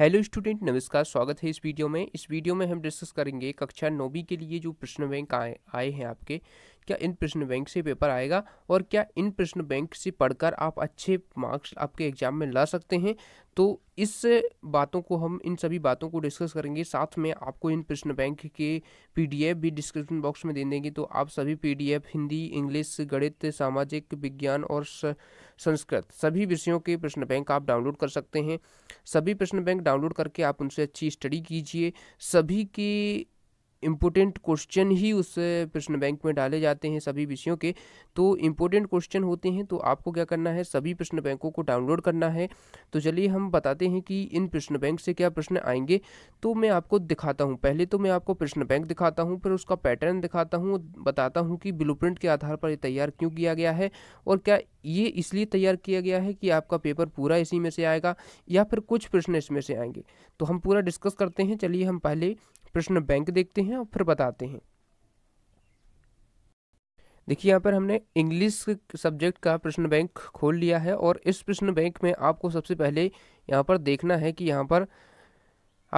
hello student नमस्कार स्वागत है इस वीडियो में इस वीडियो में हम डिस्कस करेंगे कक्षा नौवीं के लिए जो प्रश्न बैंक आए आए हैं आपके क्या इन प्रश्न बैंक से पेपर आएगा और क्या इन प्रश्न बैंक से पढ़कर आप अच्छे मार्क्स आपके एग्जाम में ला सकते हैं तो इस बातों को हम इन सभी बातों को डिस्कस करेंगे साथ में आपको इन प्रश्न बैंक के पीडीएफ भी डिस्क्रिप्शन बॉक्स में दे देंगे तो आप सभी पीडीएफ हिंदी इंग्लिश गणित सामाजिक विज्ञान और संस्कृत सभी विषयों के प्रश्न बैंक आप डाउनलोड कर सकते हैं सभी प्रश्न बैंक डाउनलोड करके आप उनसे अच्छी स्टडी कीजिए सभी की इम्पोर्टेंट क्वेश्चन ही उस प्रश्न बैंक में डाले जाते हैं सभी विषयों के तो इम्पोर्टेंट क्वेश्चन होते हैं तो आपको क्या करना है सभी प्रश्न बैंकों को डाउनलोड करना है तो चलिए हम बताते हैं कि इन प्रश्न बैंक से क्या प्रश्न आएंगे तो मैं आपको दिखाता हूँ पहले तो मैं आपको प्रश्न बैंक दिखाता हूँ फिर उसका पैटर्न दिखाता हूँ बताता हूँ कि ब्लू के आधार पर तैयार क्यों किया गया है और क्या ये इसलिए तैयार किया गया है कि आपका पेपर पूरा इसी में से आएगा या फिर कुछ प्रश्न इसमें से आएंगे तो हम पूरा डिस्कस करते हैं चलिए हम पहले प्रश्न बैंक देखते हैं और फिर बताते हैं देखिए यहाँ पर हमने इंग्लिश सब्जेक्ट का प्रश्न बैंक खोल लिया है और इस प्रश्न बैंक में आपको सबसे पहले यहाँ पर देखना है कि यहाँ पर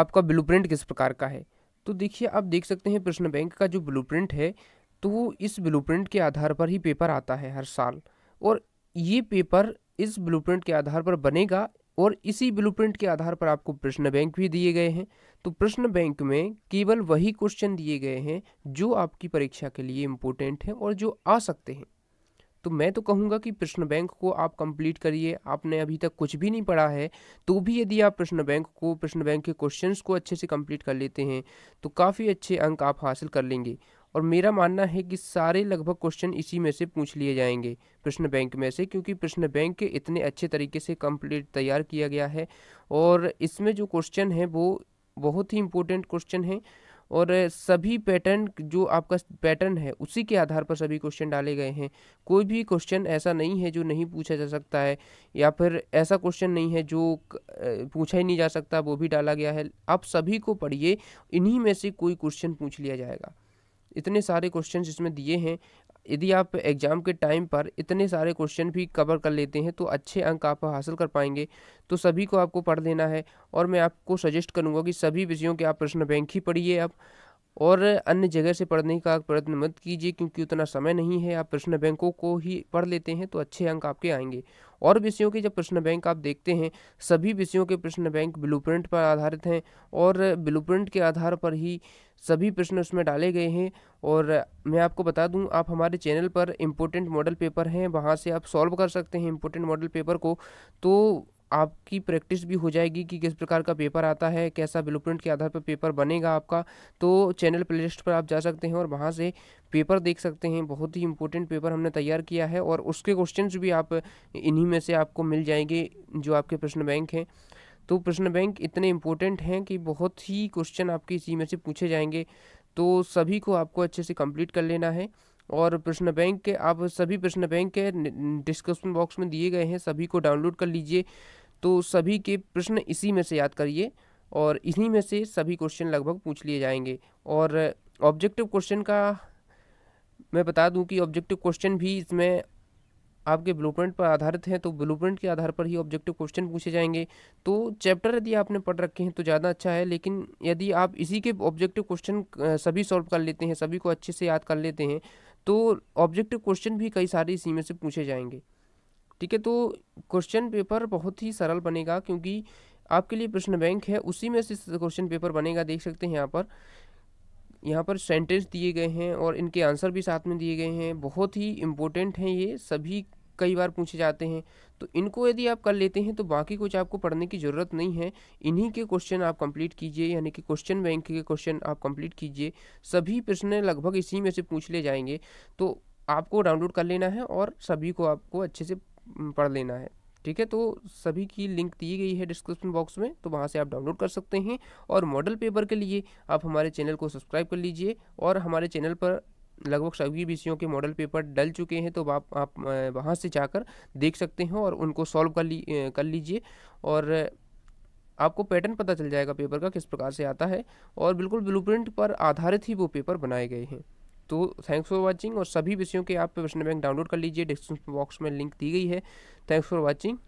आपका ब्लूप्रिंट किस प्रकार का है तो देखिए आप देख सकते हैं प्रश्न बैंक का जो ब्लूप्रिंट है तो इस ब्लूप्रिंट के आधार पर ही पेपर आता है हर साल और ये पेपर इस ब्लूप्रिंट के आधार पर बनेगा और इसी ब्लूप्रिंट के आधार पर आपको प्रश्न बैंक भी दिए गए हैं तो प्रश्न बैंक में केवल वही क्वेश्चन दिए गए हैं जो आपकी परीक्षा के लिए इम्पोर्टेंट हैं और जो आ सकते हैं तो मैं तो कहूँगा कि प्रश्न बैंक को आप कंप्लीट करिए आपने अभी तक कुछ भी नहीं पढ़ा है तो भी यदि आप प्रश्न बैंक को प्रश्न बैंक के क्वेश्चंस को अच्छे से कंप्लीट कर लेते हैं तो काफ़ी अच्छे अंक आप हासिल कर लेंगे और मेरा मानना है कि सारे लगभग क्वेश्चन इसी में से पूछ लिए जाएंगे प्रश्न बैंक में से क्योंकि प्रश्न बैंक के इतने अच्छे तरीके से कंप्लीट तैयार किया गया है और इसमें जो क्वेश्चन है वो बहुत ही इम्पोर्टेंट क्वेश्चन है और सभी पैटर्न जो आपका पैटर्न है उसी के आधार पर सभी क्वेश्चन डाले गए हैं कोई भी क्वेश्चन ऐसा नहीं है जो नहीं पूछा जा सकता है या फिर ऐसा क्वेश्चन नहीं है जो पूछा ही नहीं जा सकता वो भी डाला गया है आप सभी को पढ़िए इन्हीं में से कोई क्वेश्चन पूछ लिया जाएगा इतने सारे क्वेश्चन इसमें दिए हैं यदि आप एग्ज़ाम के टाइम पर इतने सारे क्वेश्चन भी कवर कर लेते हैं तो अच्छे अंक आप हासिल कर पाएंगे तो सभी को आपको पढ़ लेना है और मैं आपको सजेस्ट करूंगा कि सभी विषयों के आप प्रश्न बैंक ही पढ़िए आप और अन्य जगह से पढ़ने का प्रयत्न मत कीजिए क्योंकि उतना समय नहीं है आप प्रश्न बैंकों को ही पढ़ लेते हैं तो अच्छे अंक आपके आएंगे और विषयों के जब प्रश्न बैंक आप देखते हैं सभी विषयों के प्रश्न बैंक ब्लू पर आधारित हैं और ब्लू के आधार पर ही सभी प्रश्न उसमें डाले गए हैं और मैं आपको बता दूं आप हमारे चैनल पर इम्पोर्टेंट मॉडल पेपर हैं वहाँ से आप सॉल्व कर सकते हैं इम्पोर्टेंट मॉडल पेपर को तो आपकी प्रैक्टिस भी हो जाएगी कि किस प्रकार का पेपर आता है कैसा ब्लूप्रिंट के आधार पर पेपर बनेगा आपका तो चैनल लिस्ट पर आप जा सकते हैं और वहाँ से पेपर देख सकते हैं बहुत ही इंपॉर्टेंट पेपर हमने तैयार किया है और उसके क्वेश्चन भी आप इन्हीं में से आपको मिल जाएंगे जो आपके प्रश्न बैंक हैं तो प्रश्न बैंक इतने इम्पोर्टेंट हैं कि बहुत ही क्वेश्चन आपके इसी में से पूछे जाएंगे तो सभी को आपको अच्छे से कंप्लीट कर लेना है और प्रश्न बैंक के आप सभी प्रश्न बैंक के डिस्क्रिप्शन बॉक्स में दिए गए हैं सभी को डाउनलोड कर लीजिए तो सभी के प्रश्न इसी में से याद करिए और इन्हीं में से सभी क्वेश्चन लगभग पूछ लिए जाएंगे और ऑब्जेक्टिव क्वेश्चन का मैं बता दूं कि ऑब्जेक्टिव क्वेश्चन भी इसमें आपके ब्लूप्रिंट पर आधारित हैं तो ब्लूप्रिंट के आधार पर ही ऑब्जेक्टिव क्वेश्चन पूछे जाएंगे तो चैप्टर यदि आपने पढ़ रखे हैं तो ज़्यादा अच्छा है लेकिन यदि आप इसी के ऑब्जेक्टिव क्वेश्चन सभी सॉल्व कर लेते हैं सभी को अच्छे से याद कर लेते हैं तो ऑब्जेक्टिव क्वेश्चन भी कई सारे इसी में से पूछे जाएंगे ठीक है तो क्वेश्चन पेपर बहुत ही सरल बनेगा क्योंकि आपके लिए प्रश्न बैंक है उसी में से क्वेश्चन पेपर बनेगा देख सकते हैं यहाँ पर यहाँ पर सेंटेंस दिए गए हैं और इनके आंसर भी साथ में दिए गए हैं बहुत ही इम्पोर्टेंट हैं ये सभी कई बार पूछे जाते हैं तो इनको यदि आप कर लेते हैं तो बाकी कुछ आपको पढ़ने की ज़रूरत नहीं है इन्हीं के क्वेश्चन आप कंप्लीट कीजिए यानी कि क्वेश्चन बैंक के क्वेश्चन आप कंप्लीट कीजिए सभी प्रश्न लगभग इसी में से पूछ ले जाएंगे तो आपको डाउनलोड कर लेना है और सभी को आपको अच्छे से पढ़ लेना है ठीक है तो सभी की लिंक दी गई है डिस्क्रिप्शन बॉक्स में तो वहाँ से आप डाउनलोड कर सकते हैं और मॉडल पेपर के लिए आप हमारे चैनल को सब्सक्राइब कर लीजिए और हमारे चैनल पर लगभग सभी विषयों के मॉडल पेपर डल चुके हैं तो आप आप वहाँ से जाकर देख सकते हैं और उनको सॉल्व कर ली कर लीजिए और आपको पैटर्न पता चल जाएगा पेपर का किस प्रकार से आता है और बिल्कुल ब्लूप्रिंट पर आधारित ही वो पेपर बनाए गए हैं तो थैंक्स फॉर वाचिंग और सभी विषयों के आप प्रश्न बैंक डाउनलोड कर लीजिए डिस्क्रिप्शन बॉक्स में लिंक दी गई है थैंक्स फॉर वाचिंग